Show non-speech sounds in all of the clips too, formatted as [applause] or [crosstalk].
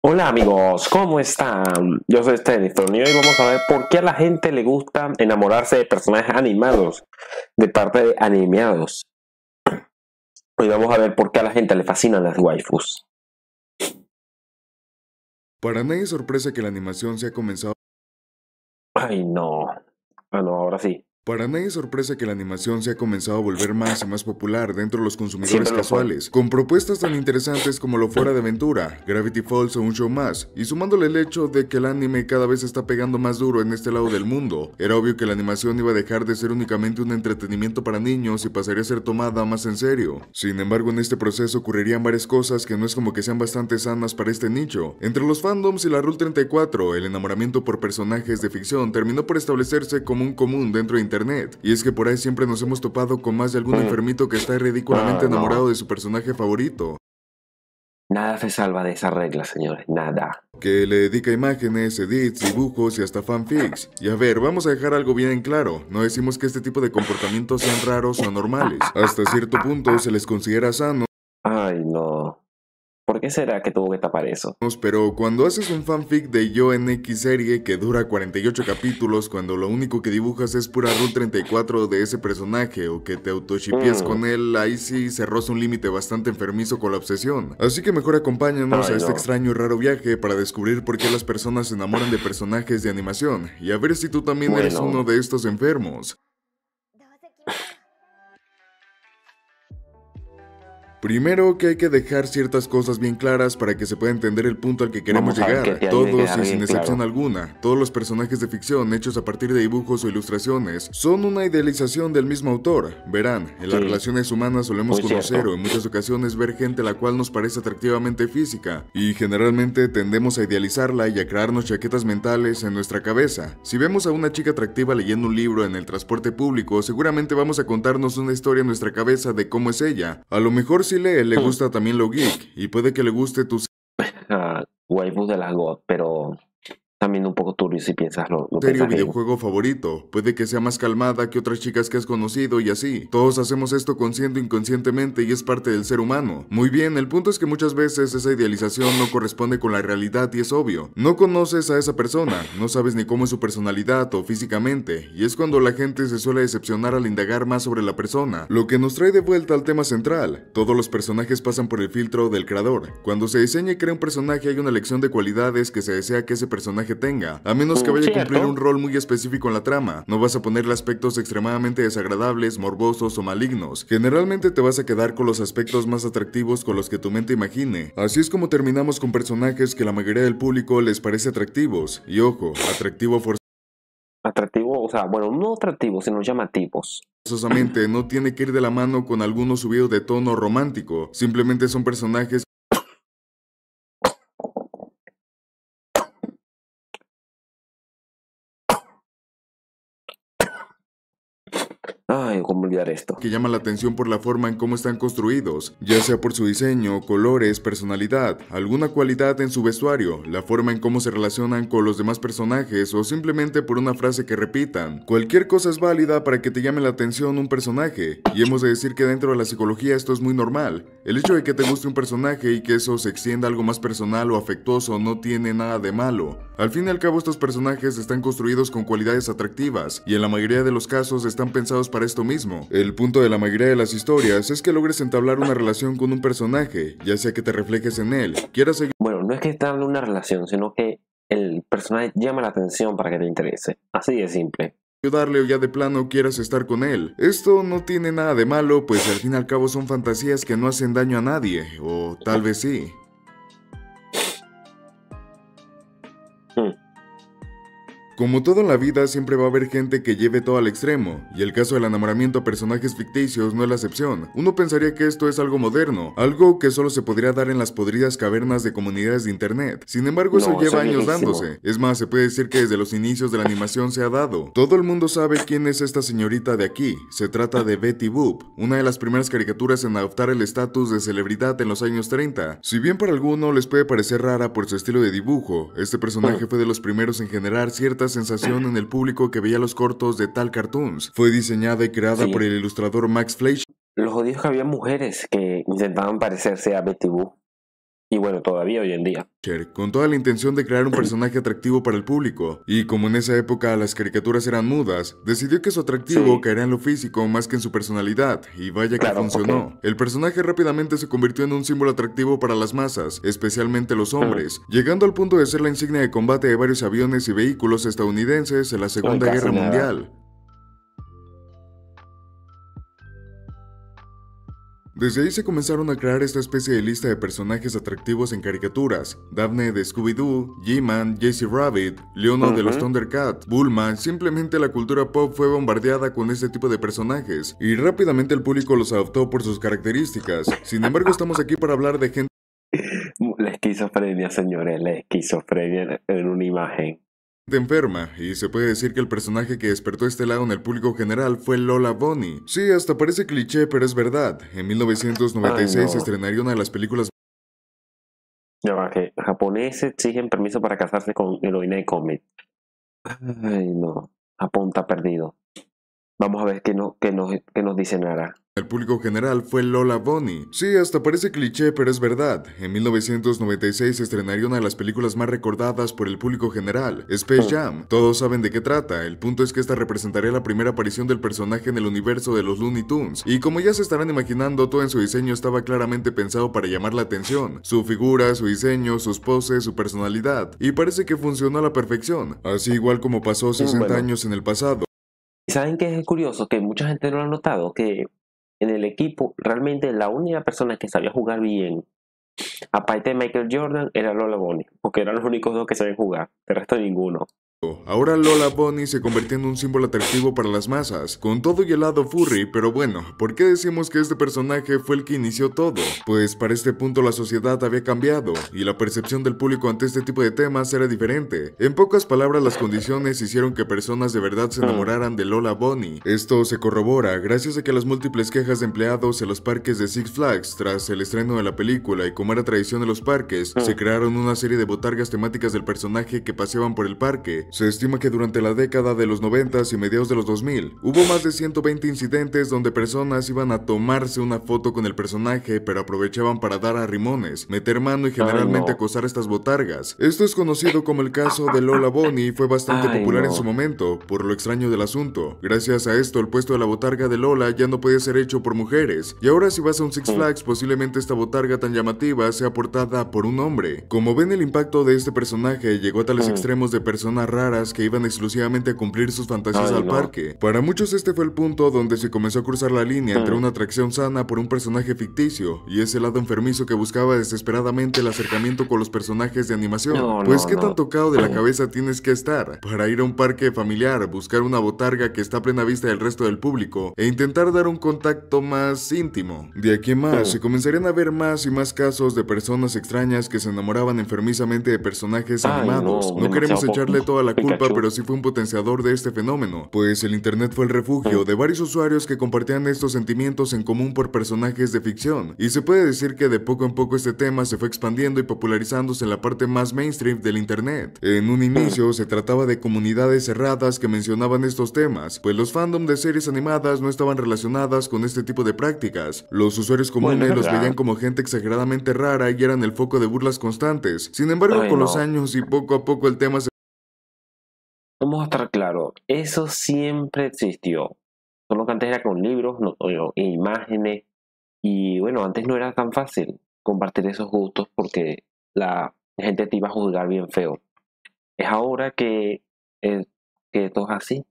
Hola amigos, ¿cómo están? Yo soy Stanley este y hoy vamos a ver por qué a la gente le gusta enamorarse de personajes animados de parte de animados. Hoy vamos a ver por qué a la gente le fascinan las waifus. Para nadie es sorpresa que la animación se ha comenzado. Ay no. Ah no, ahora sí. Para nadie es sorpresa que la animación se ha comenzado a volver más y más popular dentro de los consumidores casuales, con propuestas tan interesantes como lo fuera de aventura, Gravity Falls o un show más, y sumándole el hecho de que el anime cada vez está pegando más duro en este lado del mundo, era obvio que la animación iba a dejar de ser únicamente un entretenimiento para niños y pasaría a ser tomada más en serio. Sin embargo, en este proceso ocurrirían varias cosas que no es como que sean bastante sanas para este nicho. Entre los fandoms y la Rule 34, el enamoramiento por personajes de ficción terminó por establecerse como un común dentro de Internet y es que por ahí siempre nos hemos topado con más de algún mm. enfermito que está ridículamente ah, enamorado de su personaje favorito. Nada se salva de esa regla señores, nada. Que le dedica imágenes, edits, dibujos y hasta fanfics. Y a ver, vamos a dejar algo bien en claro. No decimos que este tipo de comportamientos sean raros o anormales. Hasta cierto punto se les considera sano. Ay, no. ¿Por qué será que tuvo que tapar eso? Pero cuando haces un fanfic de Yo en X serie que dura 48 capítulos, cuando lo único que dibujas es pura Rule 34 de ese personaje o que te auto con mm. él, ahí sí se un límite bastante enfermizo con la obsesión. Así que mejor acompáñanos a este extraño y raro viaje para descubrir por qué las personas se enamoran de personajes de animación y a ver si tú también eres uno de estos enfermos. [laughs] Primero que hay que dejar ciertas cosas bien claras para que se pueda entender el punto al que queremos llegar. todos, y sin excepción alguna, todos los personajes de ficción hechos a partir de dibujos o ilustraciones son una idealización del mismo autor. Verán, en las relaciones humanas solemos conocer o en muchas ocasiones ver gente la cual nos parece atractivamente física y generalmente tendemos a idealizarla y a crearnos chaquetas mentales en nuestra cabeza. Si vemos a una chica atractiva leyendo un libro en el transporte público, seguramente vamos a contarnos una historia en nuestra cabeza de cómo es ella. A lo mejor le gusta también lo geek y puede que le guste tus... Uh, waifus de las God, pero también un poco turbio si piensas lo, lo videojuego favorito. Puede que sea más calmada que otras chicas que has conocido y así. Todos hacemos esto consciente o inconscientemente y es parte del ser humano. Muy bien, el punto es que muchas veces esa idealización no corresponde con la realidad y es obvio. No conoces a esa persona, no sabes ni cómo es su personalidad o físicamente, y es cuando la gente se suele decepcionar al indagar más sobre la persona. Lo que nos trae de vuelta al tema central. Todos los personajes pasan por el filtro del creador. Cuando se diseña y crea un personaje hay una elección de cualidades que se desea que ese personaje tenga, a menos que mm, vaya a cumplir un rol muy específico en la trama. No vas a ponerle aspectos extremadamente desagradables, morbosos o malignos. Generalmente te vas a quedar con los aspectos más atractivos con los que tu mente imagine. Así es como terminamos con personajes que la mayoría del público les parece atractivos. Y ojo, atractivo forzado atractivo, o sea, bueno, no atractivos, sino llamativos. Forzosamente no tiene que ir de la mano con alguno subido de tono romántico, simplemente son personajes Ay, cómo olvidar esto. Que llama la atención por la forma en cómo están construidos, ya sea por su diseño, colores, personalidad, alguna cualidad en su vestuario, la forma en cómo se relacionan con los demás personajes o simplemente por una frase que repitan. Cualquier cosa es válida para que te llame la atención un personaje, y hemos de decir que dentro de la psicología esto es muy normal. El hecho de que te guste un personaje y que eso se extienda a algo más personal o afectuoso no tiene nada de malo. Al fin y al cabo estos personajes están construidos con cualidades atractivas, y en la mayoría de los casos están pensados para esto mismo. El punto de la mayoría de las historias es que logres entablar una relación con un personaje, ya sea que te reflejes en él, quieras seguir... Bueno, no es que estable una relación, sino que el personaje llama la atención para que te interese. Así de simple ayudarle o ya de plano quieras estar con él. Esto no tiene nada de malo, pues al fin y al cabo son fantasías que no hacen daño a nadie, o tal vez sí. Como todo en la vida, siempre va a haber gente que lleve todo al extremo, y el caso del enamoramiento a personajes ficticios no es la excepción. Uno pensaría que esto es algo moderno, algo que solo se podría dar en las podridas cavernas de comunidades de internet. Sin embargo, eso lleva años dándose. Es más, se puede decir que desde los inicios de la animación se ha dado. Todo el mundo sabe quién es esta señorita de aquí. Se trata de Betty Boop, una de las primeras caricaturas en adoptar el estatus de celebridad en los años 30. Si bien para alguno les puede parecer rara por su estilo de dibujo, este personaje fue de los primeros en generar ciertas sensación en el público que veía los cortos de tal cartoons. Fue diseñada y creada por el ilustrador Max Fleisch. Los odios que había mujeres que intentaban parecerse a Betty Boop y bueno, todavía hoy en día. Con toda la intención de crear un personaje atractivo para el público, y como en esa época las caricaturas eran mudas, decidió que su atractivo caería en lo físico más que en su personalidad, y vaya que funcionó. El personaje rápidamente se convirtió en un símbolo atractivo para las masas, especialmente los mm. hombres, llegando al punto de ser la insignia de combate de varios aviones y vehículos estadounidenses en la Segunda Guerra Mundial. Desde ahí se comenzaron a crear esta especie de lista de personajes atractivos en caricaturas. Daphne de Scooby-Doo, G-Man, Jesse Rabbit, Leono de los Thundercats, Bulma, simplemente la cultura pop fue bombardeada con este tipo de personajes y rápidamente el público los adoptó por sus características. Sin embargo, estamos aquí para hablar de gente... [laughs] La esquizofrenia, señores, la esquizofrenia en una imagen enferma, y se puede decir que el personaje que despertó este lado en el público general fue Lola Bonnie. Sí, hasta parece cliché, pero es verdad. En 1996 Ay, estrenaría una de las películas no, que japoneses exigen permiso para casarse con heroína y comet. Ay, no. apunta perdido. Vamos a ver qué, no, qué, nos, qué nos dice Nara. El público general fue Lola Bonnie. Sí, hasta parece cliché, pero es verdad. En 1996 se estrenaría una de las películas más recordadas por el público general, Space hmm. Jam. Todos saben de qué trata, el punto es que esta representaría la primera aparición del personaje en el universo de los Looney Tunes, y como ya se estarán imaginando, todo en su diseño estaba claramente pensado para llamar la atención. Su figura, su diseño, sus poses, su personalidad, y parece que funcionó a la perfección, así igual como pasó 60 hmm, años en el pasado. saben qué es curioso? Que mucha gente no lo ha notado, que en el equipo, realmente la única persona que sabía jugar bien, aparte de Michael Jordan, era Lola Bonnie, porque eran los únicos dos que sabían jugar, el resto ninguno. Ahora Lola Bonnie se convirtió en un símbolo atractivo para las masas, con todo y el furry, pero bueno, ¿por qué decimos que este personaje fue el que inició todo? Pues para este punto la sociedad había cambiado, y la percepción del público ante este tipo de temas era diferente. En pocas palabras, las condiciones hicieron que personas de verdad se enamoraran de Lola Bonnie Esto se corrobora gracias a que las múltiples quejas de empleados en los parques de Six Flags tras el estreno de la película y como era tradición en los parques, se crearon una serie de botargas temáticas del personaje que paseaban por el parque, se estima que durante la década de los 90 y mediados de los 2000 hubo más de 120 incidentes donde personas iban a tomarse una foto con el personaje, pero aprovechaban para dar a rimones, meter mano y generalmente acosar estas botargas. Esto es conocido como el caso de Lola Bonnie y fue bastante popular en su momento, por lo extraño del asunto. Gracias a esto, el puesto de la botarga de Lola ya no puede ser hecho por mujeres, y ahora si vas a un Six Flags, posiblemente esta botarga tan llamativa sea portada por un hombre. Como ven, el impacto de este personaje llegó a tales extremos de personas raras que iban exclusivamente a cumplir sus fantasías al parque. Para muchos este fue el punto donde se comenzó a cruzar la línea entre una atracción sana por un personaje ficticio y ese lado enfermizo que buscaba desesperadamente el acercamiento con los personajes de animación. pues qué tan tocado de la cabeza tienes que estar para ir a un parque familiar, buscar una botarga que está a plena vista del resto del público e intentar dar un contacto más íntimo. De aquí más se comenzarían a ver más y más casos de personas extrañas que se enamoraban enfermizamente de personajes animados. No, queremos echarle toda la la culpa, pero sí fue un potenciador de este fenómeno, pues el internet fue el refugio de varios usuarios que compartían estos sentimientos en común por personajes de ficción, y se puede decir que de poco en poco este tema se fue expandiendo y popularizándose en la parte más mainstream del internet. En un hmm. inicio se trataba de comunidades cerradas que mencionaban estos temas, pues los fandom de series animadas no estaban relacionadas con este tipo de prácticas. Los usuarios comunes los veían como gente exageradamente rara y eran el foco de burlas constantes. Sin embargo, con los años y poco a poco el tema se vamos a estar claros, eso siempre existió. Solo que antes era con libros, no, e imágenes. Y bueno, antes no era tan fácil compartir esos gustos porque la gente te iba a juzgar bien feo. Es ahora que, esto eh, que todo es así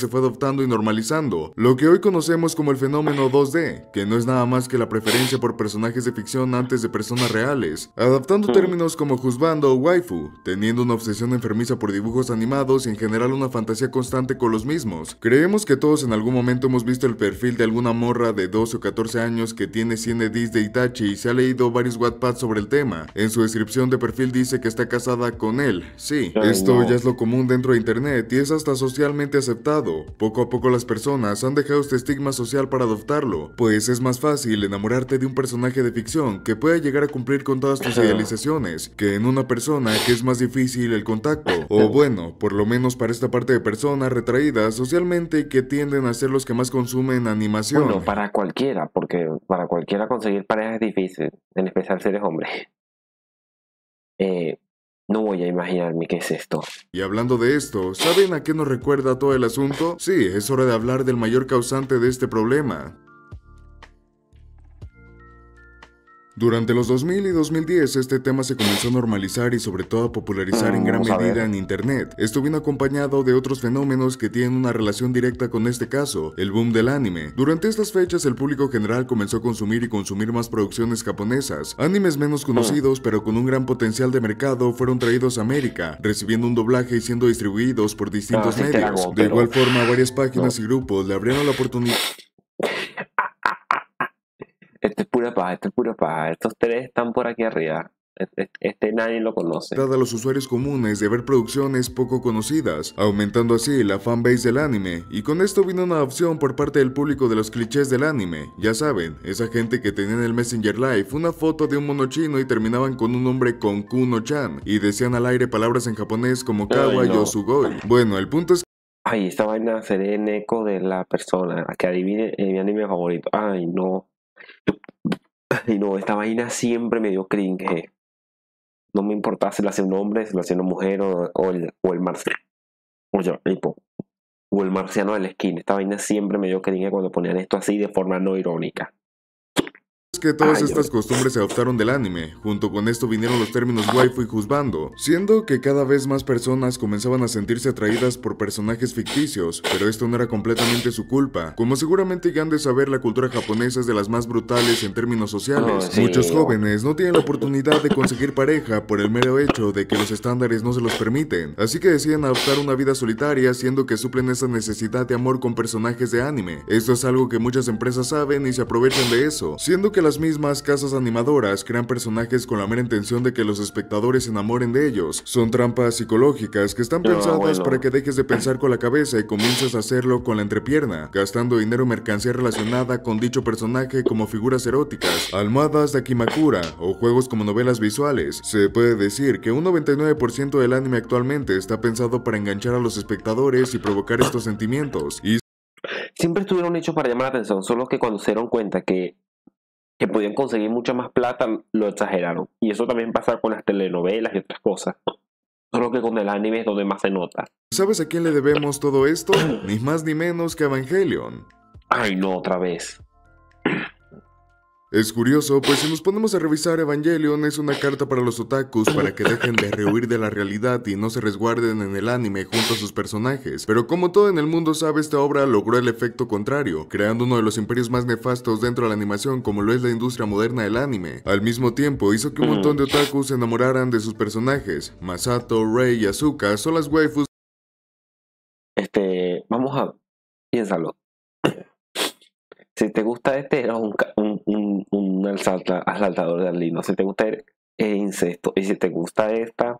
se fue adoptando y normalizando, lo que hoy conocemos como el fenómeno 2D, que no es nada más que la preferencia por personajes de ficción antes de personas reales, adaptando mm. términos como juzgando o waifu, teniendo una obsesión enfermiza por dibujos animados y en general una fantasía constante con los mismos. Creemos que todos en algún momento hemos visto el perfil de alguna morra de 12 o 14 años que tiene 100 edits de Itachi y se ha leído varios Wattpad sobre el tema. En su descripción de perfil dice que está casada con él, sí. Ah, esto ya es lo común dentro de internet y es hasta socialmente aceptado poco a poco las personas han dejado este estigma social para adoptarlo, pues es más fácil enamorarte de un personaje de ficción que pueda llegar a cumplir con todas tus idealizaciones que en una persona que es más difícil el contacto, o bueno, por lo menos para esta parte de personas retraídas socialmente que tienden a ser los que más consumen animación. Bueno, para cualquiera, porque para cualquiera conseguir pareja es difícil, en especial seres hombres. [laughs] Eh, no voy a imaginarme qué es esto. Y hablando de esto, ¿saben a qué nos recuerda todo el asunto? Sí, es hora de hablar del mayor causante de este problema. Durante los 2000 y 2010 este tema se comenzó a normalizar y sobre todo a popularizar en mm, gran medida en internet. Esto vino acompañado de otros fenómenos que tienen una relación directa con este caso, el boom del anime. Durante estas fechas el público general comenzó a consumir y consumir más producciones japonesas. Animes menos conocidos pero con un gran potencial de mercado fueron traídos a América, recibiendo un doblaje y siendo distribuidos por distintos medios. De igual forma varias páginas y grupos le abrieron la oportunidad estos tres están por aquí arriba. Este, nadie lo conoce. Dada a los usuarios comunes de ver producciones poco conocidas, aumentando así la fanbase del anime, y con esto vino una opción por parte del público de los clichés del anime. Ya saben, esa gente que tenía en el Messenger Live una foto de un mono chino y terminaban con un nombre con Kuno-chan, y decían al aire palabras en japonés como Kawa no. Yosugoi. Bueno, el punto es Ay, esta vaina seré en eco de la persona, que adivine eh, mi anime favorito. Ay, no. [laughs] y no, esta vaina siempre me dio cringe. No me importaba si lo hace un hombre, si lo hacía una mujer o, el, o marciano. O, yo, o el marciano de la esquina. Esta vaina siempre me dio cringe cuando ponían esto así de forma no irónica que todas estas costumbres se adoptaron del anime, junto con esto vinieron los términos waifu y juzbando, siendo que cada vez más personas comenzaban a sentirse atraídas por personajes ficticios, pero esto no era completamente su culpa. Como seguramente ya de saber, la cultura japonesa es de las más brutales en términos sociales. Oh, Muchos jóvenes no tienen la oportunidad de conseguir pareja por el mero hecho de que los estándares no se los permiten, así que deciden adoptar una vida solitaria, siendo que suplen esa necesidad de amor con personajes de anime. Esto es algo que muchas empresas saben y se aprovechan de eso, siendo que las mismas casas animadoras crean personajes con la mera intención de que los espectadores se enamoren de ellos. Son trampas psicológicas que están pensadas para que dejes de pensar con la cabeza y comiences a hacerlo con la entrepierna, gastando dinero en mercancía relacionada con dicho personaje como figuras eróticas, almohadas de akimakura o juegos como novelas visuales. Se puede decir que un 99% del anime actualmente está pensado para enganchar a los espectadores y provocar estos sentimientos, y siempre estuvieron hechos para llamar la atención, solo que cuando se dieron cuenta que que podían conseguir mucha más plata, lo exageraron. Y eso también pasa con las telenovelas y otras cosas. Solo que con el anime es donde más se nota. ¿Sabes a quién le debemos todo esto? [clears throat] Ni más ni menos que a Evangelion. Ay, no, otra vez. Es curioso, pues si nos ponemos a revisar, Evangelion es una carta para los otakus para que dejen de rehuir de la realidad y no se resguarden en el anime junto a sus personajes. Pero como todo en el mundo sabe, esta obra logró el efecto contrario, creando uno de los imperios más nefastos dentro de la animación como lo es la industria moderna del anime. Al mismo tiempo, hizo que un montón de otakus se enamoraran de sus personajes. Masato, Rei y Asuka son las waifus. Este, vamos a... piénsalo si te gusta este, eres un, asaltador de alino. Si te gusta es eh, incesto. Y si te gusta esta,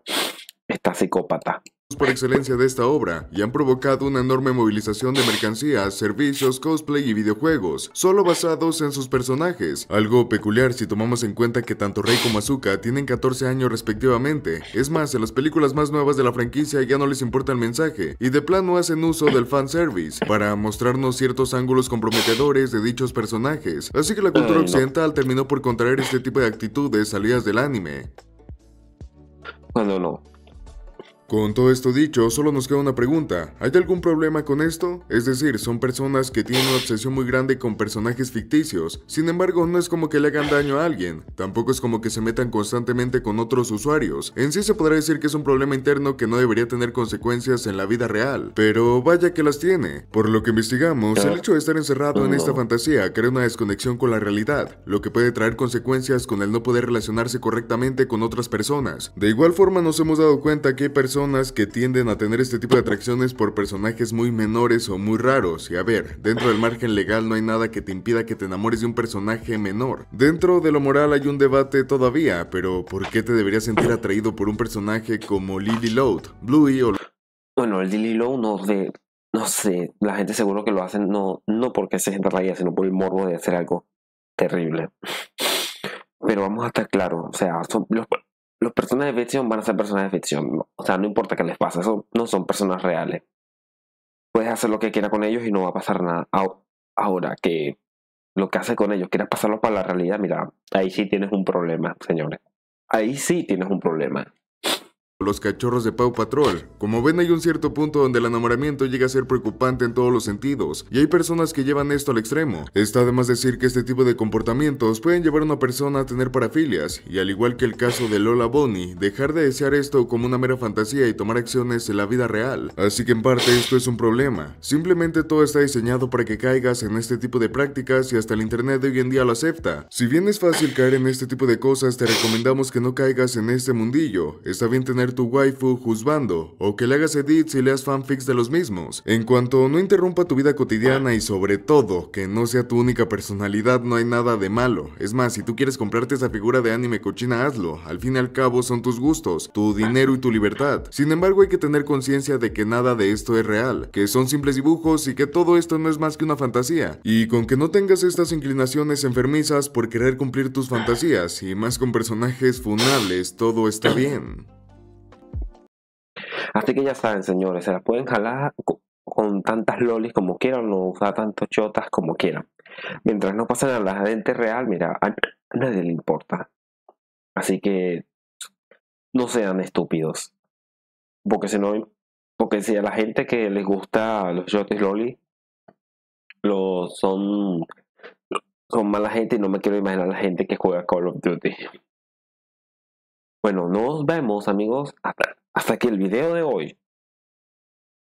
esta psicópata. Por excelencia de esta obra, y han provocado una enorme movilización de mercancías, servicios, cosplay y videojuegos, solo basados en sus personajes. Algo peculiar si tomamos en cuenta que tanto Rey como Azuka tienen 14 años respectivamente. Es más, en las películas más nuevas de la franquicia ya no les importa el mensaje, y de plano hacen uso del fanservice para mostrarnos ciertos ángulos comprometedores de dichos personajes. Así que la cultura occidental terminó por contraer este tipo de actitudes salidas del anime. Cuando no. Con todo esto dicho, solo nos queda una pregunta. ¿Hay algún problema con esto? Es decir, son personas que tienen una obsesión muy grande con personajes ficticios. Sin embargo, no es como que le hagan daño a alguien. Tampoco es como que se metan constantemente con otros usuarios. En sí se podrá decir que es un problema interno que no debería tener consecuencias en la vida real. Pero vaya que las tiene. Por lo que investigamos, el hecho de estar encerrado en esta fantasía crea una desconexión con la realidad, lo que puede traer consecuencias con el no poder relacionarse correctamente con otras personas. De igual forma nos hemos dado cuenta que personas que tienden a tener este tipo de atracciones por personajes muy menores o muy raros. Y a ver, dentro del margen legal no hay nada que te impida que te enamores de un personaje menor. Dentro de lo moral hay un debate todavía, pero ¿por qué te deberías sentir atraído por un personaje como Lily Load, Bluey o... Bueno, el Lily Load no de... No sé, la gente seguro que lo hacen no, no porque se gente raya, sino por el morbo de hacer algo terrible. Pero vamos a estar claros, o sea, son los, los personajes de ficción van a ser personajes de ficción. O sea, no importa qué les pase, eso no son personas reales. Puedes hacer lo que quieras con ellos y no va a pasar nada. Ahora que lo que haces con ellos, quieras pasarlo para la realidad, mira, ahí sí tienes un problema, señores. Ahí sí tienes un problema. Los cachorros de Pau Patrol. Como ven hay un cierto punto donde el enamoramiento llega a ser preocupante en todos los sentidos, y hay personas que llevan esto al extremo. Está además decir que este tipo de comportamientos pueden llevar a una persona a tener parafilias, y al igual que el caso de Lola Bonnie, dejar de desear esto como una mera fantasía y tomar acciones en la vida real. Así que en parte esto es un problema. Simplemente todo está diseñado para que caigas en este tipo de prácticas y hasta el internet de hoy en día lo acepta. Si bien es fácil caer en este tipo de cosas, te recomendamos que no caigas en este mundillo. Está bien tener tu waifu juzbando, o que le hagas edits y leas fanfics de los mismos. En cuanto no interrumpa tu vida cotidiana y sobre todo que no sea tu única personalidad, no hay nada de malo. Es más, si tú quieres comprarte esa figura de anime cochina, hazlo. Al fin y al cabo son tus gustos, tu dinero y tu libertad. Sin embargo, hay que tener conciencia de que nada de esto es real, que son simples dibujos y que todo esto no es más que una fantasía. Y con que no tengas estas inclinaciones enfermizas por querer cumplir tus fantasías y más con personajes funables, todo está bien. Así que ya saben, señores, se las pueden jalar con tantas lolis como quieran o usar tantos chotas como quieran. Mientras no pasen a la gente real, mira, a nadie le importa. Así que no sean estúpidos. Porque si no, porque si a la gente que les gusta los shotes loli, los son, son mala gente y no me quiero imaginar a la gente que juega Call of Duty. Bueno, nos vemos amigos. Hasta hasta que el video de hoy